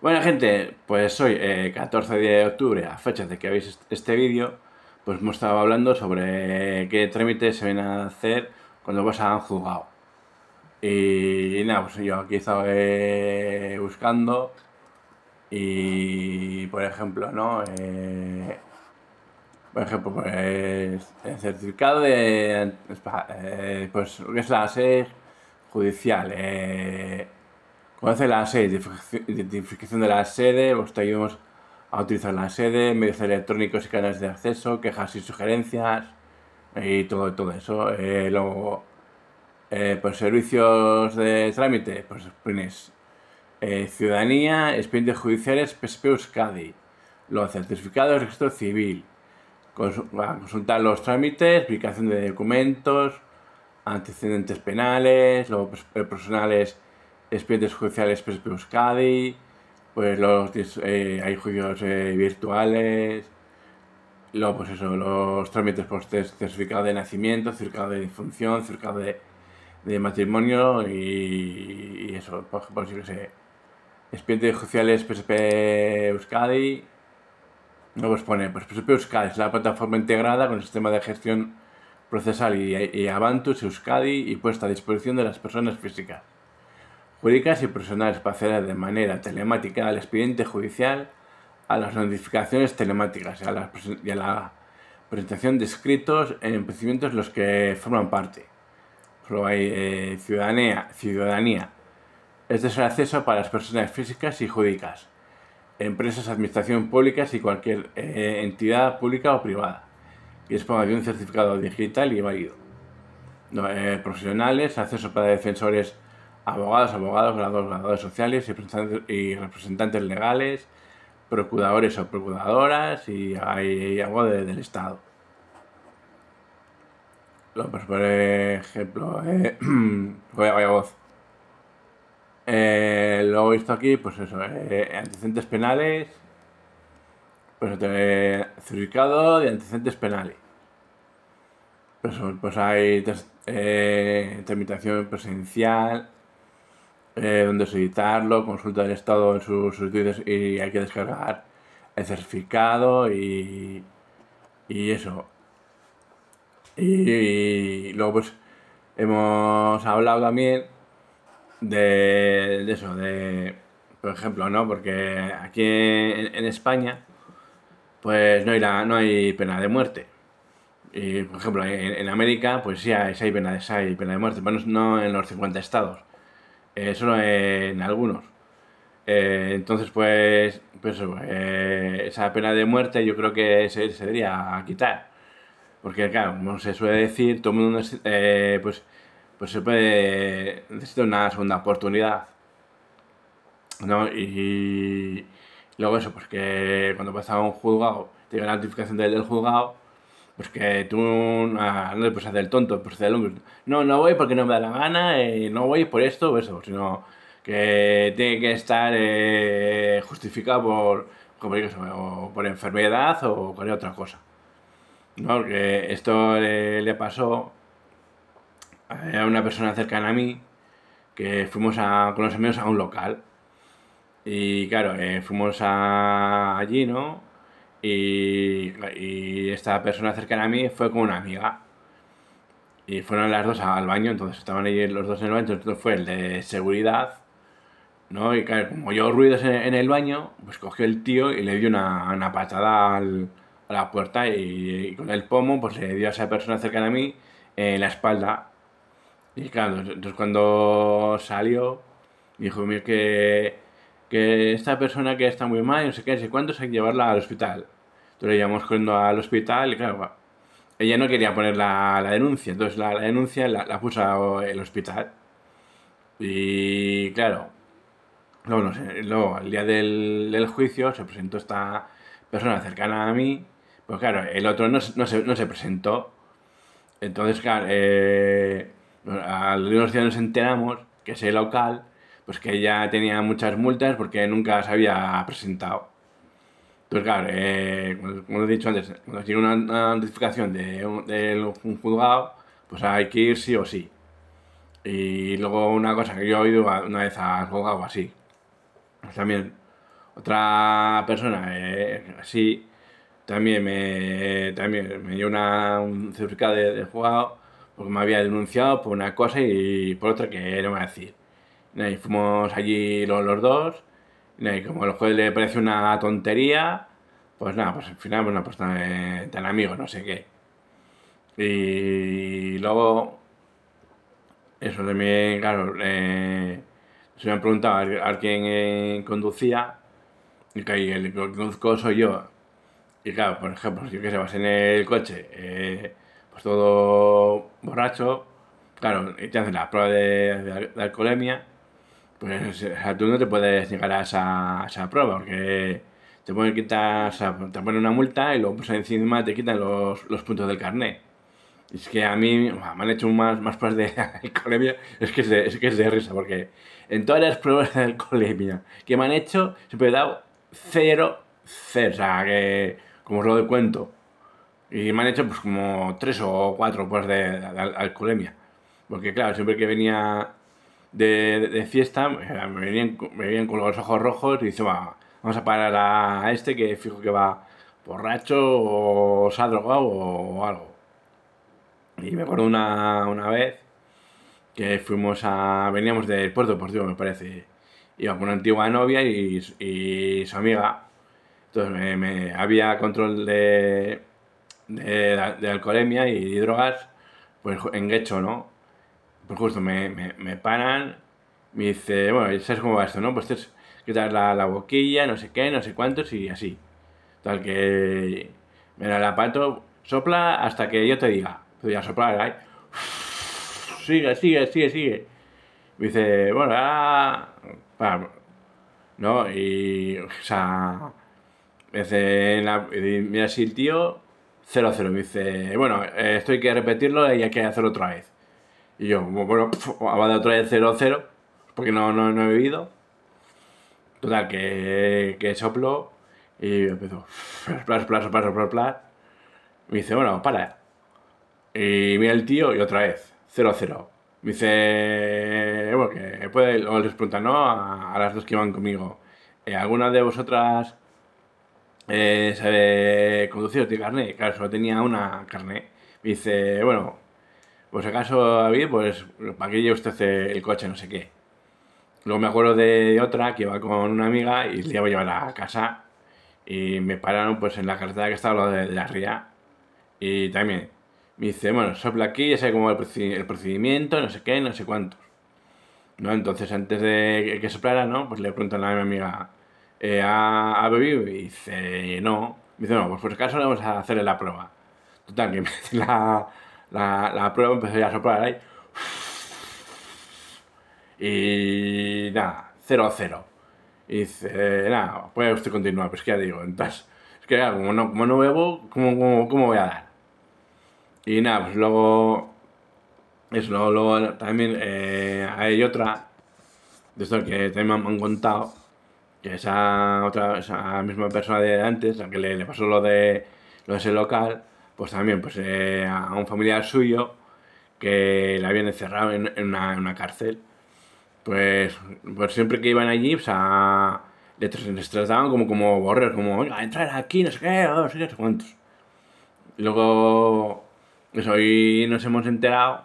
Bueno gente, pues hoy, eh, 14 de octubre, a fecha de que veis este vídeo, pues hemos estado hablando sobre qué trámites se vienen a hacer cuando vos han juzgado. Y nada, pues yo aquí estaba eh, buscando y, por ejemplo, ¿no? Eh, por ejemplo, pues el certificado de, eh, pues lo que es la sede judicial, eh, Conoce la sede, identificación de la sede, os traemos a utilizar la sede, medios electrónicos y canales de acceso, quejas y sugerencias y todo, todo eso. Eh, luego, eh, pues servicios de trámite, pues eh, ciudadanía, expedientes judiciales, PSP CADI, los certificados de registro civil, consultar los trámites, explicación de documentos, antecedentes penales, luego pues, personales expedientes judiciales PSP pues, Euskadi, pues los, eh, hay juicios eh, virtuales, luego pues eso, los trámites por certificado de nacimiento, certificado de difunción, certificado de, matrimonio y, eso, por, pues, ejemplo, pues, sé, judiciales PSP Euskadi, pone, pues PSP Euskadi es la plataforma integrada con el sistema de gestión procesal y, y Avantus Euskadi y puesta a disposición de las personas físicas jurídicas y personales acceder de manera telemática al expediente judicial, a las notificaciones telemáticas y a la, presentación de escritos en procedimientos los que forman parte. hay eh, ciudadanía, ciudadanía. Este es el acceso para las personas físicas y jurídicas, empresas, administración pública y cualquier eh, entidad pública o privada. Y es por de un certificado digital y válido. Eh, profesionales, acceso para defensores abogados, abogados, graduados, graduados sociales y, representantes legales, procuradores o procuradoras y hay, algo del Estado. Pues, por ejemplo, eh, a voz. Eh, he visto aquí, pues eso, eh, antecedentes penales, pues he certificado de antecedentes penales. Pues, pues hay eh, tramitación presencial eh, donde dónde solicitarlo, consulta el estado en sus solicitudes y hay que descargar el certificado y, y eso. Y, luego pues hemos hablado también de, eso, de, por ejemplo, ¿no? Porque aquí en, España pues no hay, la, no hay pena de muerte. Y, por ejemplo, en, América, pues sí hay, pena de, sí hay, pena de, muerte, pero no en los 50 estados solo eh, en algunos. Eh, entonces, pues, pues eh, esa pena de muerte yo creo que se, debería quitar. Porque, claro, como se suele decir, todo el mundo pues, pues se puede, necesita una segunda oportunidad. ¿no? Y, luego eso, pues que cuando pasa un juzgado, llega la notificación del juzgado, Ah, pues que tú no te puedes hacer el tonto, pues hacer el hombre. No, no voy porque no me da la gana, eh, no voy por esto o eso, sino que tiene que estar eh, justificado por, por enfermedad o cualquier otra cosa. ¿No? Porque esto le, pasó a una persona cercana a mí, que fuimos a, con los amigos a un local. Y claro, eh, fuimos allí, ¿no? Y, esta persona cercana a mí fue con una amiga. Y fueron las dos al baño, entonces estaban allí los dos en el baño, entonces fue el de seguridad, ¿no? Y claro, como yo ruidos en, el baño, pues cogió el tío y le dio una, patada a la puerta y, con el pomo pues le dio a esa persona cercana a mí en la espalda. Y claro, entonces cuando salió, dijo, mira que, que esta persona que está muy mal, no sé qué, no sé cuánto, hay que llevarla al hospital. Entonces íbamos llevamos corriendo al hospital y claro, ella no quería poner la, denuncia, entonces la, denuncia la, puso el hospital. Y claro, luego, al día del, juicio se presentó esta persona cercana a mí, pues claro, el otro no, se, presentó. Entonces, claro, eh, al día nos enteramos que ese local, pues que ella tenía muchas multas porque nunca se había presentado. Pues claro, eh, como he dicho antes, cuando tiene una, notificación de un, juzgado, pues hay que ir sí o sí. Y luego una cosa que yo he oído una vez al juzgado así. Pues también otra persona eh, así también me, también me dio una, un certificado de, juzgado porque me había denunciado por una cosa y por otra que no me a decir. Y fuimos allí los dos y como el juez le parece una tontería, pues nada, pues al final, no pues tan, eh, tan amigo, no sé qué. Y luego, eso también, claro, se me han preguntado a, quién eh, conducía, y que el que conduzco soy yo. Y claro, por ejemplo, si que se vas en el coche, eh, pues todo borracho, claro, y te hacen la prueba de alcoholemia pues tú no te puedes llegar a esa, prueba porque te pueden quitar, ponen una multa y luego pues, encima te quitan los, puntos del carnet. Es que a mí me han hecho más, más pruebas de alcoholemia, es que es de, que es de risa, porque en todas las pruebas de alcoholemia que me han hecho, siempre he dado cero, cero, o sea, que como os lo de cuento. Y me han hecho pues como tres o cuatro pruebas de, de alcoholemia. Porque claro, siempre que venía de, de fiesta, me venían, con los ojos rojos y dice, va, vamos a parar a este que fijo que va borracho o se ha drogado o, algo. Y me acuerdo una, vez que fuimos a. veníamos del puerto deportivo, me parece. Iba con una antigua novia y, su amiga. Entonces me, había control de, de, alcoholemia y, drogas, pues en Guecho, ¿no? pues justo me, me, me paran, me dice, bueno, ¿sabes cómo va esto, no? Pues te quitas la, boquilla, no sé qué, no sé cuántos y así. Tal que me da el aparato, sopla hasta que yo te diga. Te voy a soplar, Sigue, sigue, sigue, sigue. Me dice, bueno, ahora... ¿No? Y, o sea... Me dice, mira si el tío, 0-0. Me dice, bueno, eh, esto hay que repetirlo y hay que hacerlo otra vez. Y yo, bueno, va de otra vez 0-0, porque no, no, he bebido. Total, que, que soplo y empezó. Plas, plas, plas, plas, plas. Me dice, bueno, para. Y mira el tío y otra vez, 0-0. Me dice, bueno, que puede, o les pregunta, ¿no? A, las dos que iban conmigo. Eh, ¿Alguna de vosotras eh, sabe conducir o tiene carne? Claro, solo tenía una carne. Me dice, bueno, pues acaso, David, pues para que lleve usted el coche, no sé qué. Luego me acuerdo de otra que iba con una amiga y le voy a llevar a casa y me pararon pues en la carretera que estaba lo de, la ría y también me dice, bueno, sopla aquí, ya sé cómo el, procedimiento, no sé qué, no sé cuánto ¿No? Entonces antes de que soplara, ¿no? Pues le preguntan a mi amiga, eh, ¿ha, bebido? Y dice, no. Me dice, no, pues por si acaso le vamos a hacerle la prueba. Total, que me la la, la prueba, empezó a soplar ahí. Y nada, 0 a 0. Y dice, nada, puede usted continuar, pues que ya digo, entonces, es que ya, como no, como no bebo, ¿cómo, cómo, voy a dar? Y nada, pues luego, eso, luego, también eh, hay otra, de esto que también me han contado, que esa otra, esa misma persona de antes, a que le, le pasó lo de, lo de ese local, pues también pues, eh, a un familiar suyo que la habían encerrado en, una, cárcel. Pues, pues, siempre que iban allí, o sea, les, trataban como, como borreros, como, oiga, entrar aquí, no sé qué, no sé cuántos. Luego, pues hoy nos hemos enterado,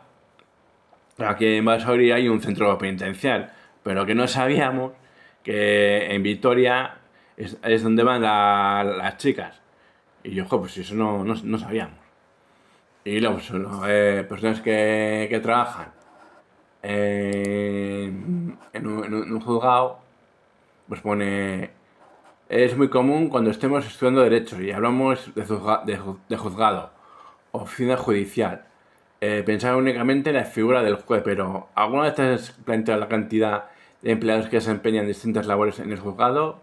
aquí en Basauri hay un centro penitencial, pero que no sabíamos que en Victoria es, donde van las chicas y yo, pues eso no, sabíamos. Y luego, eh, personas que, trabajan eh, en, un, juzgado, pues pone, es muy común cuando estemos estudiando derecho y hablamos de, de, juzgado, oficina judicial, eh, pensar únicamente en la figura del juez, pero ¿alguna vez te has planteado la cantidad de empleados que desempeñan distintas labores en el juzgado?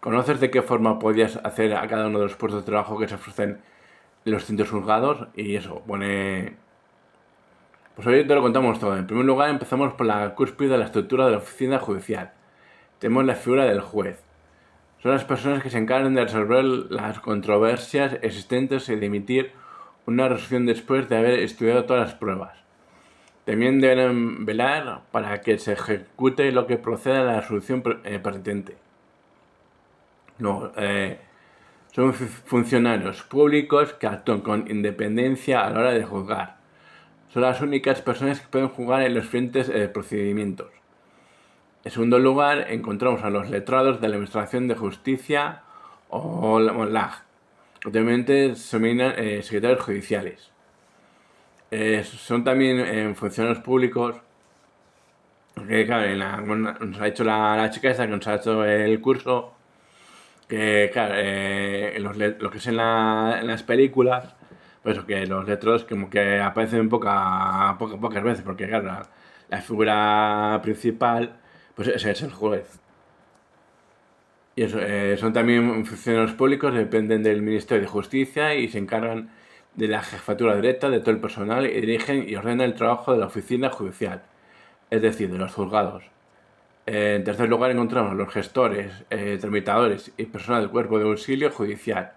¿Conoces de qué forma podías hacer a cada uno de los puestos de trabajo que se ofrecen los distintos juzgados? Y eso, pone... Pues hoy te lo contamos todo. En primer lugar, empezamos por la cúspide de la estructura de la oficina judicial. Tenemos la figura del juez. Son las personas que se encargan de resolver las controversias existentes y de emitir una resolución después de haber estudiado todas las pruebas. También deben velar para que se ejecute lo que proceda a la resolución eh, pertinente no, eh, son funcionarios públicos que actúan con independencia a la hora de juzgar. Son las únicas personas que pueden jugar en los diferentes eh, procedimientos. En segundo lugar, encontramos a los letrados de la Administración de Justicia o, la MOLAG. Obviamente se secretarios judiciales. Eh, son también funcionarios públicos que, claro, nos ha hecho la, la chica esta que nos ha hecho el curso que claro, eh, lo que es en, las películas, pues que los letreros como que aparecen poca, poca, pocas veces, porque claro, la, figura principal pues ese es el juez. Y eso, eh, son también funcionarios públicos, dependen del Ministerio de Justicia y se encargan de la jefatura directa de todo el personal y dirigen y ordenan el trabajo de la oficina judicial, es decir, de los juzgados. Eh, en tercer lugar encontramos los gestores, eh, tramitadores y personal del cuerpo de auxilio judicial.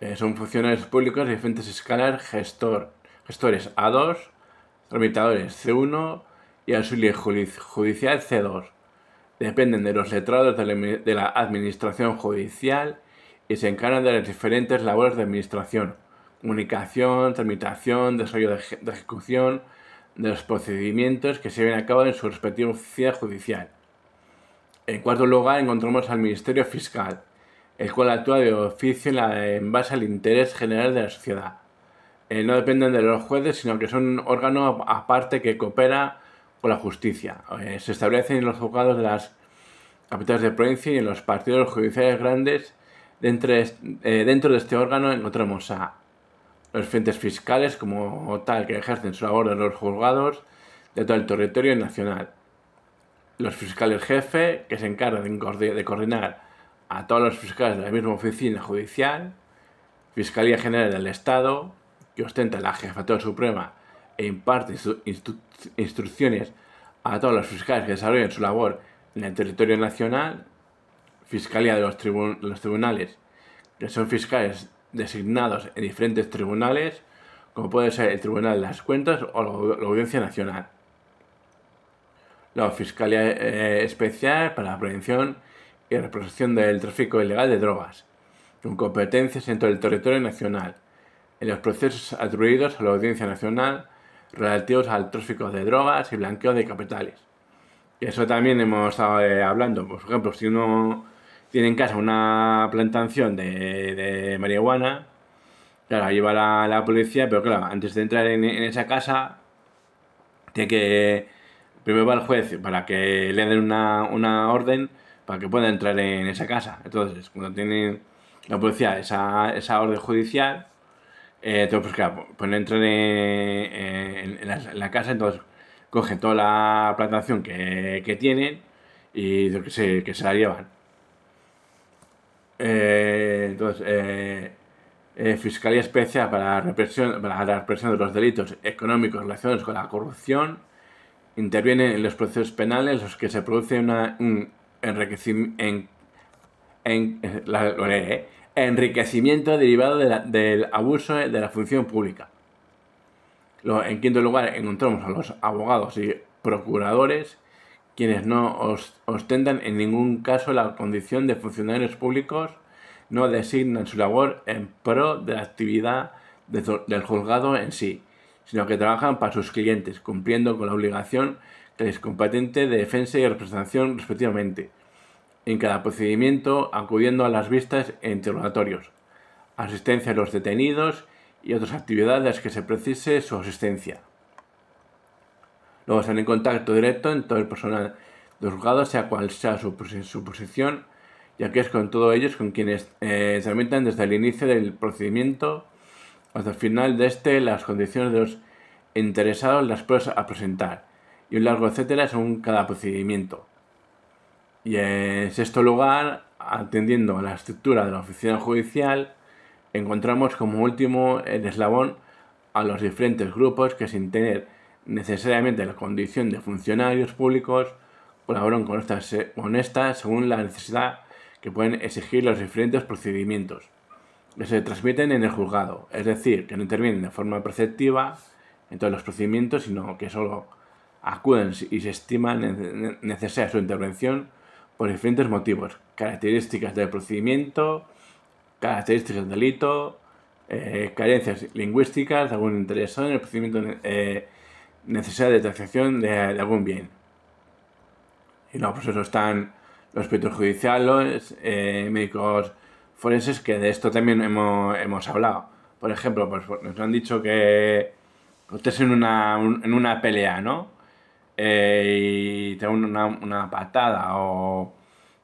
Eh, son funcionarios públicos de diferentes escalas gestor, gestores A2, tramitadores C1 y auxilio judicial C2. Dependen de los letrados de la, administración judicial y se encargan de las diferentes labores de administración, comunicación, tramitación, desarrollo de ejecución, de los procedimientos que se lleven a cabo en su respectiva oficina judicial. En cuarto lugar, encontramos al Ministerio Fiscal, el cual actúa de oficio en, base al interés general de la sociedad. Eh, no dependen de los jueces, sino que son un órgano aparte que coopera con la justicia. Eh, se establecen en los juzgados de las capitales de provincia y en los partidos judiciales grandes. dentro de eh, este órgano encontramos a los frentes fiscales como tal que ejercen su labor en los juzgados de todo el territorio nacional. Los fiscales jefe, que se encargan de coordinar a todos los fiscales de la misma oficina judicial, Fiscalía General del Estado, que ostenta la Jefatura Suprema e imparte sus instrucciones a todos los fiscales que desarrollen su labor en el territorio nacional, Fiscalía de los tribunales, que son fiscales designados en diferentes tribunales, como puede ser el Tribunal de las Cuentas o la Audiencia Nacional. La Fiscalía eh, Especial para la Prevención y Represión del Tráfico Ilegal de Drogas, con competencias en todo el territorio nacional, en los procesos atribuidos a la Audiencia Nacional relativos al tráfico de drogas y blanqueo de capitales. Y eso también hemos estado eh, hablando. Por ejemplo, si uno tienen en casa una plantación de, marihuana. Claro, lleva la, la policía, pero claro, antes de entrar en, esa casa, tiene que. Primero va el juez para que le den una, orden para que pueda entrar en esa casa. Entonces, cuando tiene la policía esa, esa orden judicial, eh, entonces, pues claro, entrar en, la, casa, entonces Coge toda la plantación que, que tienen y que que se la llevan. Eh, entonces, eh, eh, Fiscalía Especial para, represión, para la represión de los delitos económicos relacionados con la corrupción interviene en los procesos penales los que se produce una, un enriquecimiento, en, enriquecimiento derivado del abuso de la función pública. en quinto lugar, encontramos a los abogados y procuradores quienes no ostentan en ningún caso la condición de funcionarios públicos no designan su labor en pro de la actividad del juzgado en sí, sino que trabajan para sus clientes, cumpliendo con la obligación que les competente de defensa y representación respectivamente, en cada procedimiento acudiendo a las vistas e interrogatorios, asistencia a los detenidos y otras actividades que se precise su asistencia. Luego están en contacto directo en todo el personal de juzgado, sea cual sea su, posición, ya que es con todos ellos con quienes eh, desde el inicio del procedimiento hasta el final de este las condiciones de los interesados, las pruebas a presentar y un largo etcétera según cada procedimiento. Y en sexto lugar, atendiendo a la estructura de la oficina judicial, encontramos como último el eslabón a los diferentes grupos que sin tener necesariamente la condición de funcionarios públicos, colaboran con estas con según la necesidad que pueden exigir los diferentes procedimientos que se transmiten en el juzgado, es decir, que no intervienen de forma preceptiva en todos los procedimientos, sino que solo acuden y se estima necesaria su intervención por diferentes motivos, características del procedimiento, características del delito, eh, carencias lingüísticas algún interés en el procedimiento eh, necesidad de transacción de, algún bien. Y luego, pues eso están los peritos judiciales, eh, médicos forenses, que de esto también hemos, hemos hablado. Por ejemplo, pues, pues nos han dicho que estás en una, en una pelea, ¿no? Eh, y te dan una, una, patada o,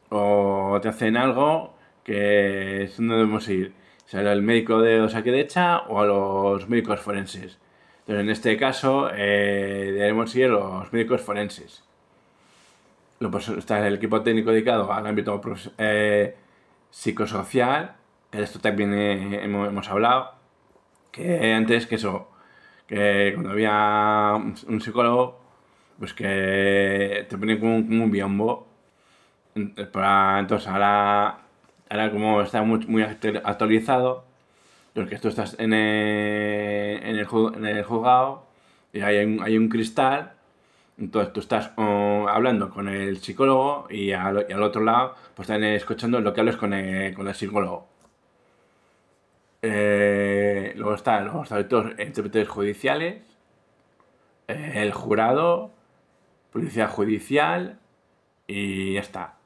o, te hacen algo que es donde debemos ir. sea, al médico de dos aquí hecha o a los médicos forenses. Pero en este caso, eh, debemos ir los médicos forenses. Pues, está el equipo técnico dedicado al ámbito eh, psicosocial, de esto también eh, hemos, hablado, que antes que eso, cuando había un, psicólogo, pues que te ponía como, un, biombo. entonces ahora, ahora como está muy actualizado, porque tú estás en el, en en el juzgado y hay un, cristal, entonces tú estás oh, hablando con el psicólogo y al, otro lado pues están escuchando lo que hablas con el, psicólogo. Eh, luego están los intérpretes judiciales, eh, el jurado, policía judicial y ya está.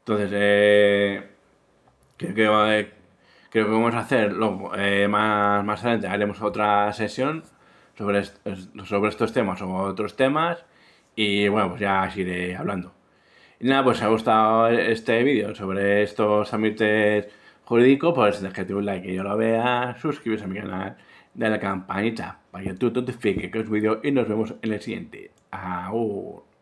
Entonces, eh, creo que va a Creo que vamos a hacerlo eh, más, más adelante. Haremos otra sesión sobre, sobre estos temas o otros temas. Y bueno, pues ya seguiré hablando. Y nada, pues si ha gustado este vídeo sobre estos ámbitos jurídicos, pues dejad un like que yo lo vea, suscribiros a mi canal, a la campanita para que tú notifique que es vídeo y nos vemos en el siguiente. Aún.